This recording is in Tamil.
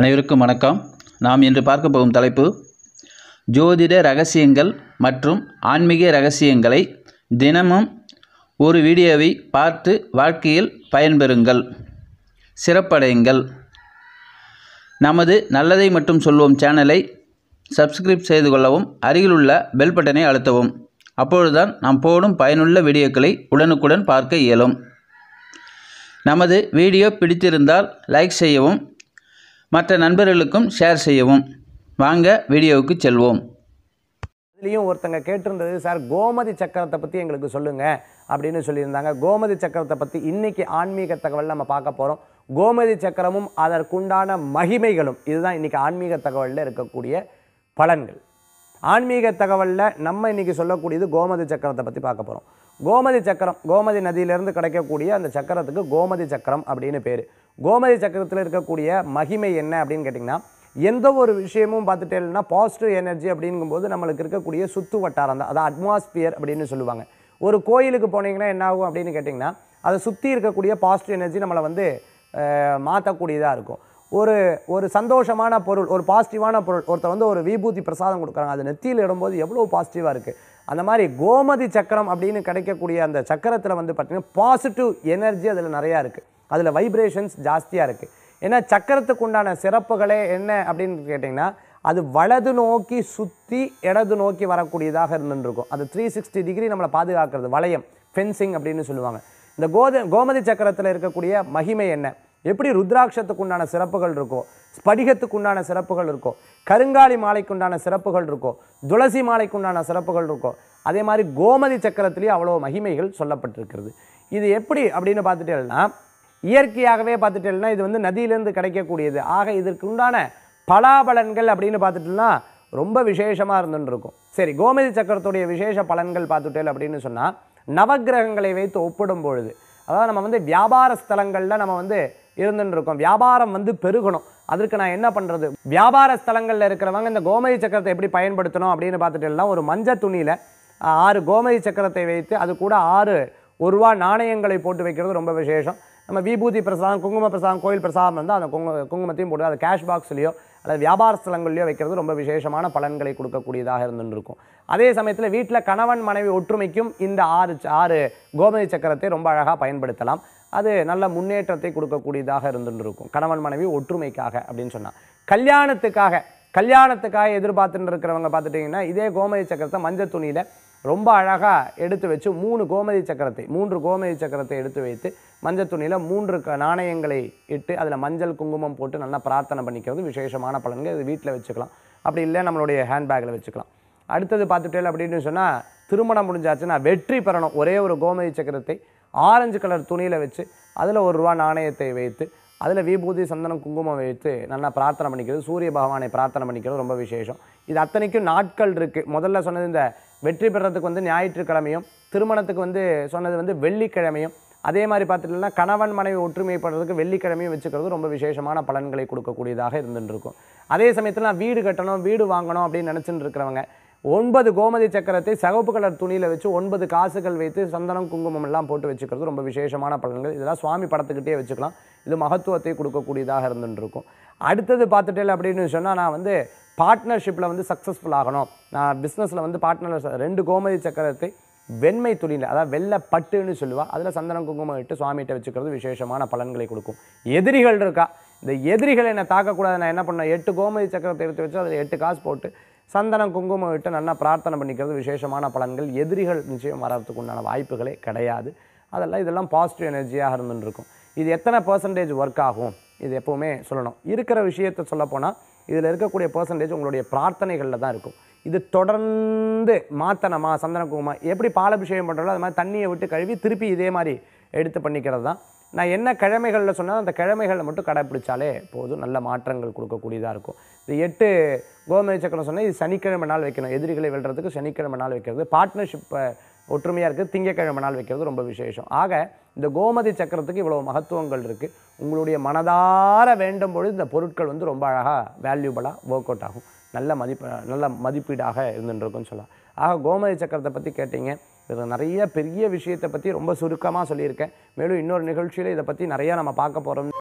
அனைவருக்கும் வணக்கம் நாம் இன்று பார்க்க போகும் தலைப்பு ஜோதிட ரகசியங்கள் மற்றும் ஆன்மீக ரகசியங்களை தினமும் ஒரு வீடியோவை பார்த்து வாழ்க்கையில் பயன்பெறுங்கள் சிறப்படையுங்கள் நமது நல்லதை மட்டும் சொல்வோம் சேனலை சப்ஸ்கிரைப் செய்து கொள்ளவும் அருகிலுள்ள பெல் பட்டனை அழுத்தவும் அப்பொழுதுதான் நாம் போடும் பயனுள்ள வீடியோக்களை உடனுக்குடன் பார்க்க இயலும் நமது வீடியோ பிடித்திருந்தால் லைக் செய்யவும் மற்ற நண்பர்களுக்கும் ஷேர் செய்யவும் வாங்க வீடியோவுக்கு செல்வோம் இதுலேயும் ஒருத்தங்க கேட்டிருந்தது சார் கோமதி சக்கரத்தை பற்றி எங்களுக்கு சொல்லுங்கள் அப்படின்னு சொல்லியிருந்தாங்க கோமதி சக்கரத்தை பற்றி இன்றைக்கி ஆன்மீக தகவல் நம்ம பார்க்க போகிறோம் கோமதி சக்கரமும் அதற்குண்டான மகிமைகளும் இதுதான் இன்றைக்கி ஆன்மீக தகவலில் இருக்கக்கூடிய பலன்கள் ஆன்மீக தகவலில் நம்ம இன்றைக்கி சொல்லக்கூடியது கோமதி சக்கரத்தை பற்றி பார்க்க போகிறோம் கோமதி சக்கரம் கோமதி நதியிலேருந்து கிடைக்கக்கூடிய அந்த சக்கரத்துக்கு கோமதி சக்கரம் அப்படின்னு பேர் கோமதி சக்கரத்தில் இருக்கக்கூடிய மகிமை என்ன அப்படின்னு கேட்டிங்கன்னா எந்த ஒரு விஷயமும் பார்த்துட்டேன்னா பாசிட்டிவ் எனர்ஜி அப்படிங்கும்போது நம்மளுக்கு இருக்கக்கூடிய சுத்து வட்டாரம் தான் அதான் அட்மாஸ்பியர் அப்படின்னு சொல்லுவாங்க ஒரு கோயிலுக்கு போனீங்கன்னா என்ன ஆகும் அப்படின்னு கேட்டிங்கன்னா அதை சுற்றி இருக்கக்கூடிய பாசிட்டிவ் எனர்ஜி நம்மளை வந்து மாற்றக்கூடியதாக இருக்கும் ஒரு ஒரு சந்தோஷமான பொருள் ஒரு பாசிட்டிவான பொருள் ஒருத்தர் வந்து ஒரு விபூதி பிரசாதம் கொடுக்குறாங்க அது நெத்தியில் இடும்போது எவ்வளோ பாசிட்டிவாக இருக்குது அந்த மாதிரி கோமதி சக்கரம் அப்படின்னு கிடைக்கக்கூடிய அந்த சக்கரத்தில் வந்து பார்த்திங்கன்னா பாசிட்டிவ் எனர்ஜி அதில் நிறையா இருக்குது அதில் வைப்ரேஷன்ஸ் ஜாஸ்தியாக இருக்குது ஏன்னா சக்கரத்துக்கு உண்டான சிறப்புகளே என்ன அப்படின்னு கேட்டிங்கன்னா அது வலது நோக்கி சுற்றி இடது நோக்கி வரக்கூடியதாக இருந்துருக்கும் அது த்ரீ சிக்ஸ்டி டிகிரி நம்மளை பாதுகாக்கிறது வளையம் ஃபென்சிங் அப்படின்னு சொல்லுவாங்க இந்த கோத கோமதி சக்கரத்தில் இருக்கக்கூடிய மகிமை என்ன எப்படி ருத்ராட்சத்துக்கு உண்டான சிறப்புகள் இருக்கோ ஸ்படிகத்துக்கு உண்டான சிறப்புகள் இருக்கோ கருங்காலி மாலைக்கு உண்டான சிறப்புகள் இருக்கோ துளசி மாலைக்கு உண்டான சிறப்புகள் இருக்கோ அதே மாதிரி கோமதி சக்கரத்திலேயே அவ்வளோ மகிமைகள் சொல்லப்பட்டிருக்கிறது இது எப்படி அப்படின்னு பார்த்துட்டேன்னா இயற்கையாகவே பார்த்துட்டோம்னா இது வந்து நதியிலேருந்து கிடைக்கக்கூடியது ஆக இதற்கு உண்டான பலாபலன்கள் அப்படின்னு பார்த்துட்டோம்னா ரொம்ப விசேஷமாக இருந்துருக்கும் சரி கோமதி சக்கரத்துடைய விசேஷ பலன்கள் பார்த்துட்டேல் அப்படின்னு சொன்னால் நவகிரகங்களை வைத்து ஒப்பிடும் பொழுது அதாவது நம்ம வந்து வியாபார ஸ்தலங்களில் நம்ம வந்து இருந்துருக்கோம் வியாபாரம் வந்து பெருகணும் அதற்கு நான் என்ன பண்ணுறது வியாபார ஸ்தலங்களில் இருக்கிறவங்க இந்த கோமதி சக்கரத்தை எப்படி பயன்படுத்தணும் அப்படின்னு பார்த்துட்டேலாம் ஒரு மஞ்சள் துணியில் ஆறு கோமதி சக்கரத்தை வைத்து அது கூட ஆறு ஒருவா நாணயங்களை போட்டு வைக்கிறது ரொம்ப விசேஷம் நம்ம விபூதி பிரசாதம் குங்கும பிரசாதம் கோயில் பிரசாதம் இருந்தால் அந்த குங்கு குங்குமத்தையும் போட்டு அது கேஷ் பாக்ஸ்லையோ அல்லது வியாபார ஸ்தலங்கள்லையோ வைக்கிறது ரொம்ப விசேஷமான பலன்களை கொடுக்கக்கூடியதாக இருந்துருக்கும் அதே சமயத்தில் வீட்டில் கணவன் மனைவி ஒற்றுமைக்கும் இந்த ஆறு ஆறு கோமதி சக்கரத்தை ரொம்ப அழகாக பயன்படுத்தலாம் அது நல்ல முன்னேற்றத்தை கொடுக்கக்கூடியதாக இருந்துருக்கும் கணவன் மனைவி ஒற்றுமைக்காக அப்படின்னு சொன்னால் கல்யாணத்துக்காக கல்யாணத்துக்காக எதிர்பார்த்துட்டு இருக்கிறவங்க பார்த்துட்டிங்கன்னா இதே கோமதி சக்கரத்தை மஞ்சள் துணியில் ரொம்ப அழகாக எடுத்து வச்சு மூணு கோமதி சக்கரத்தை மூன்று கோமதி சக்கரத்தை எடுத்து வைத்து மஞ்சள் துணியில் மூன்று க நாணயங்களை இட்டு அதில் மஞ்சள் குங்குமம் போட்டு நல்லா பிரார்த்தனை பண்ணிக்கிறது விசேஷமான பலன்கள் இது வீட்டில் வச்சுக்கலாம் அப்படி இல்லை நம்மளுடைய ஹேண்ட்பேக்கில் வச்சுக்கலாம் அடுத்தது பார்த்துட்டேல் அப்படின்னு சொன்னால் திருமணம் முடிஞ்சாச்சுன்னா வெற்றி பெறணும் ஒரே ஒரு கோமதி சக்கரத்தை ஆரஞ்சு கலர் துணியில் வச்சு அதில் ஒரு ரூபா நாணயத்தை வைத்து அதில் விபூதி சந்தனம் குங்குமம் வைத்து நல்லா பிரார்த்தனை பண்ணிக்கிறது சூரிய பகவானை பிரார்த்தனை பண்ணிக்கிறது ரொம்ப விசேஷம் இது அத்தனைக்கும் நாட்கள் இருக்குது முதல்ல சொன்னது இந்த வெற்றி பெறத்துக்கு வந்து ஞாயிற்றுக்கிழமையும் திருமணத்துக்கு வந்து சொன்னது வந்து வெள்ளிக்கிழமையும் அதே மாதிரி பார்த்துட்டோம்னா கணவன் மனைவி ஒற்றுமைப்படுறதுக்கு வெள்ளிக்கிழமையும் வச்சுக்கிறது ரொம்ப விசேஷமான பலன்களை கொடுக்கக்கூடியதாக இருந்துருக்கும் அதே சமயத்தில் நான் வீடு கட்டணும் வீடு வாங்கணும் அப்படின்னு நினச்சிட்டு இருக்கிறவங்க ஒன்பது கோமதி சக்கரத்தை சகப்பு கலர் துணியில் வச்சு ஒன்பது காசுகள் வைத்து சந்தனம் குங்குமம் எல்லாம் போட்டு வச்சுக்கிறது ரொம்ப விசேஷமான பலன்கள் இதெல்லாம் சுவாமி படத்துக்கிட்டே வச்சுக்கலாம் இது மகத்துவத்தை கொடுக்கக்கூடியதாக இருந்துருக்கும் அடுத்தது பார்த்துட்டே அப்படின்னு சொன்னால் நான் வந்து பார்ட்னர்ஷிப்பில் வந்து சக்ஸஸ்ஃபுல் ஆகணும் நான் பிஸ்னஸில் வந்து பார்ட்னர் ரெண்டு கோமதி சக்கரத்தை வெண்மை துணியில் அதாவது வெள்ளை பட்டுன்னு சொல்லுவாள் அதில் சந்தனம் குங்குமம் இட்டு சுவாமிகிட்ட வச்சுக்கிறது விசேஷமான பலன்களை கொடுக்கும் எதிரிகள் இருக்கா இந்த எதிரிகள் என்னை தாக்கக்கூடாது நான் என்ன பண்ணேன் எட்டு கோமதி சக்கரத்தை எடுத்து வச்சு அதில் எட்டு காசு போட்டு சந்தனம் குங்குமம் விட்டு நல்லா பிரார்த்தனை பண்ணிக்கிறது விசேஷமான பலன்கள் எதிரிகள் நிச்சயம் வர்றதுக்கு உண்டான வாய்ப்புகளே கிடையாது அதெல்லாம் இதெல்லாம் பாசிட்டிவ் எனர்ஜியாக இருந்துருக்கும் இது எத்தனை பர்சன்டேஜ் ஒர்க் ஆகும் இது எப்போவுமே சொல்லணும் இருக்கிற விஷயத்த சொல்லப்போனால் இதில் இருக்கக்கூடிய பர்சன்டேஜ் உங்களுடைய பிரார்த்தனைகளில் தான் இருக்கும் இது தொடர்ந்து மாத்தனமா சந்தன குங்குமம் எப்படி பாலபிஷேகம் பண்ணுறோம் அது மாதிரி தண்ணியை விட்டு கழுவி திருப்பி இதே மாதிரி எடுத்து பண்ணிக்கிறது தான் நான் என்ன கிழமைகளில் சொன்னால் அந்த கிழமைகளில் மட்டும் கடைப்பிடிச்சாலே போதும் நல்ல மாற்றங்கள் கொடுக்கக்கூடியதாக இருக்கும் இது எட்டு கோமதி சக்கரம் சொன்னால் இது சனிக்கிழமை நாள் வைக்கணும் எதிரிகளை வெல்றதுக்கு சனிக்கிழமை நாள் வைக்கிறது பார்ட்னர்ஷிப்பை ஒற்றுமையாக இருக்குது திங்கக்கிழமை நாள் வைக்கிறது ரொம்ப விசேஷம் ஆக இந்த கோமதி சக்கரத்துக்கு இவ்வளோ மகத்துவங்கள் இருக்குது உங்களுடைய மனதார வேண்டும் பொழுது இந்த பொருட்கள் வந்து ரொம்ப அழகாக வேல்யூபலாக ஒர்க் அவுட் ஆகும் நல்ல மதிப்பு நல்ல மதிப்பீடாக இருந்துருக்குன்னு சொல்லலாம் ஆக கோமதி சக்கரத்தை பற்றி கேட்டீங்க இதில் நிறைய பெரிய விஷயத்தை பற்றி ரொம்ப சுருக்கமாக சொல்லியிருக்கேன் மேலும் இன்னொரு நிகழ்ச்சியில் இதை பற்றி நிறையா நம்ம பார்க்க போகிறோம்